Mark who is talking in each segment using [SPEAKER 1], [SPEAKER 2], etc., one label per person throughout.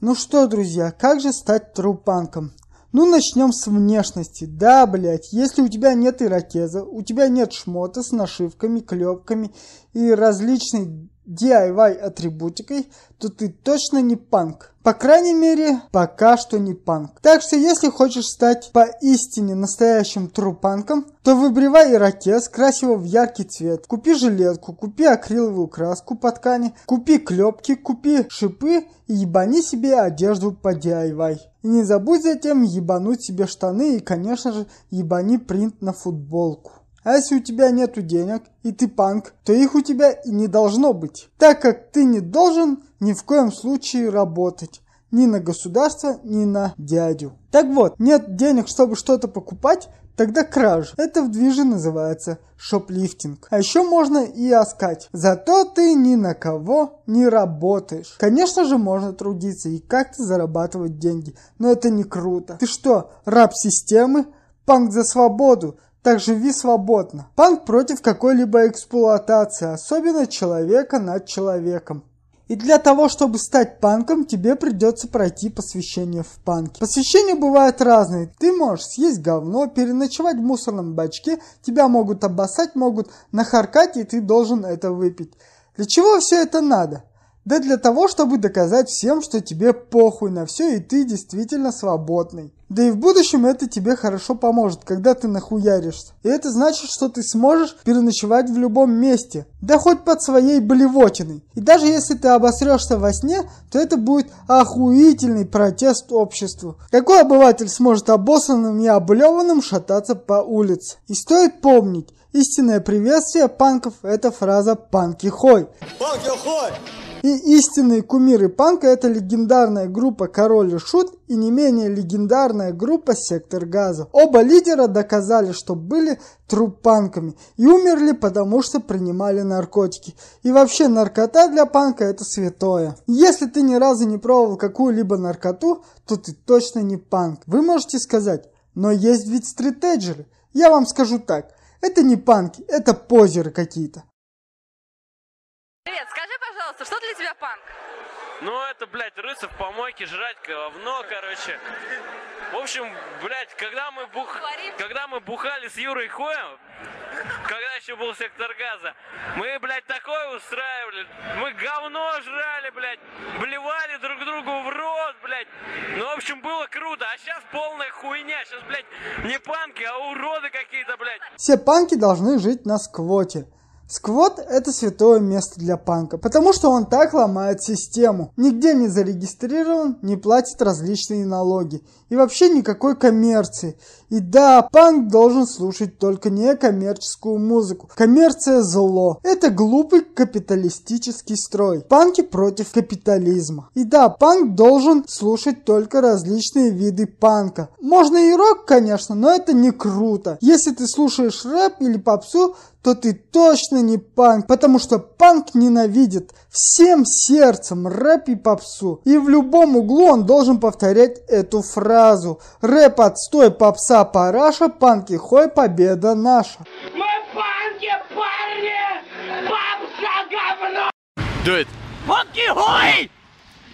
[SPEAKER 1] Ну что, друзья, как же стать трупанком? Ну, начнем с внешности. Да, блядь, если у тебя нет ирокеза, у тебя нет шмота с нашивками, клепками и различной DIY атрибутикой, то ты точно не панк. По крайней мере, пока что не панк. Так что если хочешь стать поистине настоящим трупанком, то выбривай ирокез, крась его в яркий цвет. Купи жилетку, купи акриловую краску по ткани, купи клепки, купи шипы и ебани себе одежду по DIY. И не забудь затем ебануть себе штаны и, конечно же, ебани принт на футболку. А если у тебя нету денег, и ты панк, то их у тебя и не должно быть, так как ты не должен ни в коем случае работать ни на государство, ни на дядю. Так вот, нет денег, чтобы что-то покупать, тогда кража. Это в движе называется шоплифтинг. А еще можно и оскать. Зато ты ни на кого не работаешь. Конечно же, можно трудиться и как-то зарабатывать деньги, но это не круто. Ты что, раб системы? Панк за свободу так живи свободно. Панк против какой-либо эксплуатации, особенно человека над человеком. И для того, чтобы стать панком, тебе придется пройти посвящение в панке. Посвящения бывают разные. Ты можешь съесть говно, переночевать в мусорном бачке, тебя могут обоссать, могут нахаркать, и ты должен это выпить. Для чего все это надо? Да для того, чтобы доказать всем, что тебе похуй на все и ты действительно свободный. Да и в будущем это тебе хорошо поможет, когда ты нахуяришься. И это значит, что ты сможешь переночевать в любом месте, да хоть под своей блевотиной. И даже если ты обосрешься во сне, то это будет охуительный протест обществу. Какой обыватель сможет обоссанным и облеванным шататься по улице? И стоит помнить, истинное приветствие панков – это фраза «панки хой». Панки хой! И истинные кумиры панка – это легендарная группа Король и Шут и не менее легендарная группа Сектор Газа. Оба лидера доказали, что были трупанками и умерли, потому что принимали наркотики. И вообще наркота для панка – это святое. Если ты ни разу не пробовал какую-либо наркоту, то ты точно не панк. Вы можете сказать, но есть ведь стритеджеры. Я вам скажу так, это не панки, это позеры какие-то. Привет, скажи пожалуйста, что для тебя панк? Ну, это, блядь, рыться в помойке, жрать говно, короче. В общем, блядь, когда мы, бух... когда мы бухали с Юрой Хоем, когда еще был сектор газа, мы, блядь, такое устраивали. Мы говно жрали, блядь, блевали друг другу в рот, блядь. Ну, в общем, было круто. А сейчас полная хуйня. Сейчас, блядь, не панки, а уроды какие-то, блядь. Все панки должны жить на сквоте. Сквот – это святое место для панка, потому что он так ломает систему. Нигде не зарегистрирован, не платит различные налоги и вообще никакой коммерции. И да, панк должен слушать только некоммерческую музыку. Коммерция – зло. Это глупый капиталистический строй. Панки против капитализма. И да, панк должен слушать только различные виды панка. Можно и рок, конечно, но это не круто. Если ты слушаешь рэп или попсу, то ты точно не панк, потому что панк ненавидит всем сердцем рэп и попсу. И в любом углу он должен повторять эту фразу. Рэп отстой, попса параша, панки хой, победа наша. Мы панки, парни! Попса говно! Дует! Панки хой!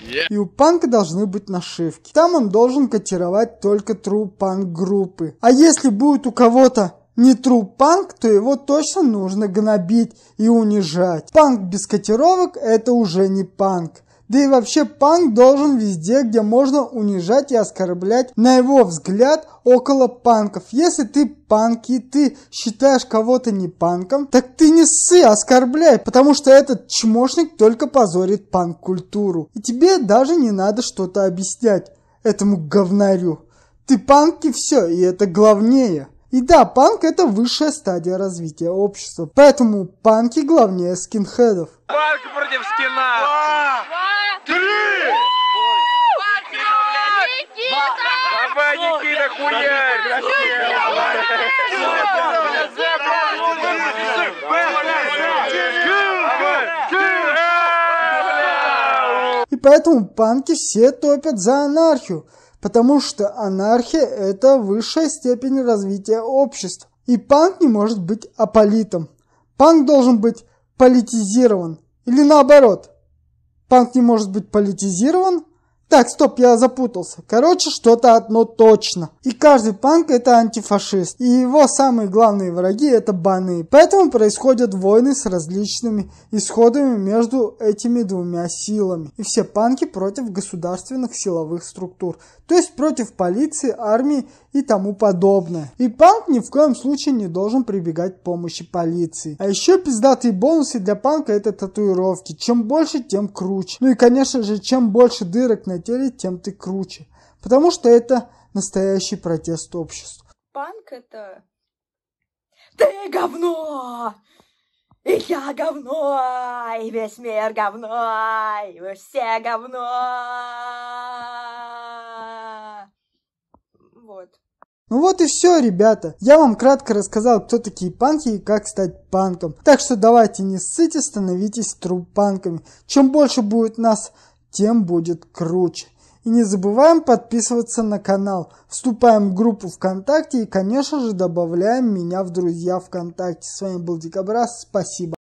[SPEAKER 1] Yeah. И у панка должны быть нашивки. Там он должен котировать только true панк группы. А если будет у кого-то не труп панк, то его точно нужно гнобить и унижать. Панк без котировок – это уже не панк. Да и вообще панк должен везде, где можно унижать и оскорблять, на его взгляд, около панков. Если ты панк и ты считаешь кого-то не панком, так ты не ссы, оскорбляй, потому что этот чмошник только позорит панк-культуру. И тебе даже не надо что-то объяснять этому говнарю. Ты панк и все, и это главнее. И да, панк это высшая стадия развития общества, поэтому панки главнее скинхедов. Панк против скина! Два! Два! Три! Давай, Никита, хуярь! И поэтому панки все топят за анархию потому что анархия – это высшая степень развития общества. И панк не может быть аполитом. Панк должен быть политизирован. Или наоборот. Панк не может быть политизирован, так, стоп, я запутался. Короче, что-то одно точно. И каждый панк это антифашист. И его самые главные враги это баны. Поэтому происходят войны с различными исходами между этими двумя силами. И все панки против государственных силовых структур. То есть против полиции, армии и тому подобное. И панк ни в коем случае не должен прибегать к помощи полиции. А еще пиздатые бонусы для панка это татуировки. Чем больше, тем круче. Ну и конечно же, чем больше дырок на собственное тело, тем ты круче. Потому что это настоящий протест общества. Панк это... Ты говно! И я говно, и весь мир говно, и вы все говно. Вот. Ну вот и все, ребята. Я вам кратко рассказал, кто такие панки и как стать панком. Так что давайте не ссыте, становитесь трупанками. Чем больше будет нас, тем будет круче. И не забываем подписываться на канал, вступаем в группу ВКонтакте и, конечно же, добавляем меня в друзья ВКонтакте. С вами был Дикобраз, спасибо.